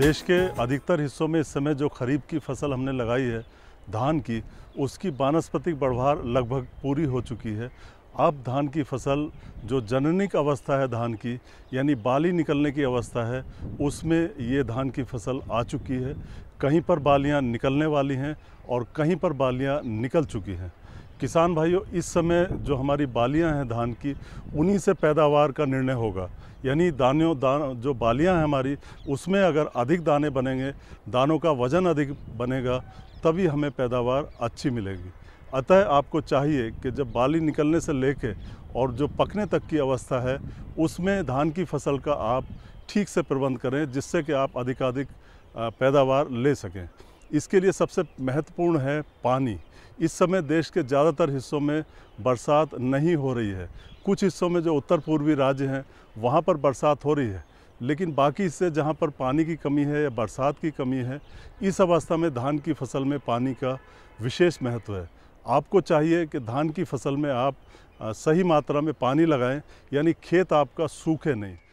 देश के अधिकतर हिस्सों में इस समय जो खरीफ की फसल हमने लगाई है धान की उसकी वानस्पतिक बढ़वार लगभग पूरी हो चुकी है अब धान की फसल जो जननिक अवस्था है धान की यानी बाली निकलने की अवस्था है उसमें ये धान की फसल आ चुकी है कहीं पर बालियां निकलने वाली हैं और कहीं पर बालियां निकल चुकी हैं किसान भाइयों इस समय जो हमारी बालियां हैं धान की उन्हीं से पैदावार का निर्णय होगा यानी दानों दान जो बालियां हैं हमारी उसमें अगर अधिक दाने बनेंगे दानों का वज़न अधिक बनेगा तभी हमें पैदावार अच्छी मिलेगी अतः आपको चाहिए कि जब बाली निकलने से लेके और जो पकने तक की अवस्था है उसमें धान की फसल का आप ठीक से प्रबंध करें जिससे कि आप अधिकाधिक पैदावार ले सकें इसके लिए सबसे महत्वपूर्ण है पानी इस समय देश के ज़्यादातर हिस्सों में बरसात नहीं हो रही है कुछ हिस्सों में जो उत्तर पूर्वी राज्य हैं वहाँ पर बरसात हो रही है लेकिन बाकी हिस्से जहाँ पर पानी की कमी है या बरसात की कमी है इस अवस्था में धान की फसल में पानी का विशेष महत्व है आपको चाहिए कि धान की फसल में आप सही मात्रा में पानी लगाएं यानी खेत आपका सूखे नहीं